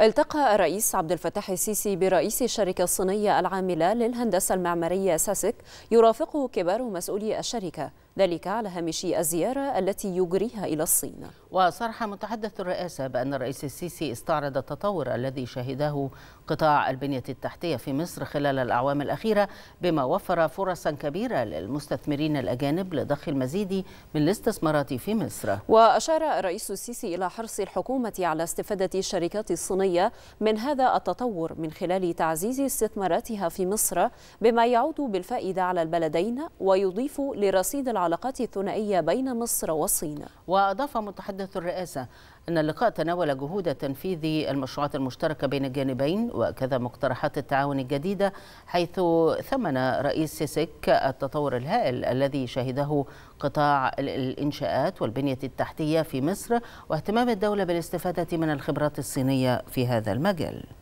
التقى الرئيس عبد الفتاح السيسي برئيس الشركة الصينية العاملة للهندسة المعمارية ساسك يرافقه كبار مسؤولي الشركة ذلك على هامش الزيارة التي يجريها إلى الصين وصرح متحدث الرئاسة بأن الرئيس السيسي استعرض التطور الذي شهده قطاع البنية التحتية في مصر خلال الأعوام الأخيرة بما وفر فرصا كبيرة للمستثمرين الأجانب لضخ المزيد من الاستثمارات في مصر وأشار الرئيس السيسي إلى حرص الحكومة على استفادة الشركات الصينية من هذا التطور من خلال تعزيز استثماراتها في مصر بما يعود بالفائدة على البلدين ويضيف لرصيد العالم العلاقات الثنائية بين مصر والصين وأضاف متحدث الرئاسة أن اللقاء تناول جهود تنفيذ المشروعات المشتركة بين الجانبين وكذا مقترحات التعاون الجديدة حيث ثمن رئيس سيسك التطور الهائل الذي شهده قطاع الإنشاءات والبنية التحتية في مصر واهتمام الدولة بالاستفادة من الخبرات الصينية في هذا المجال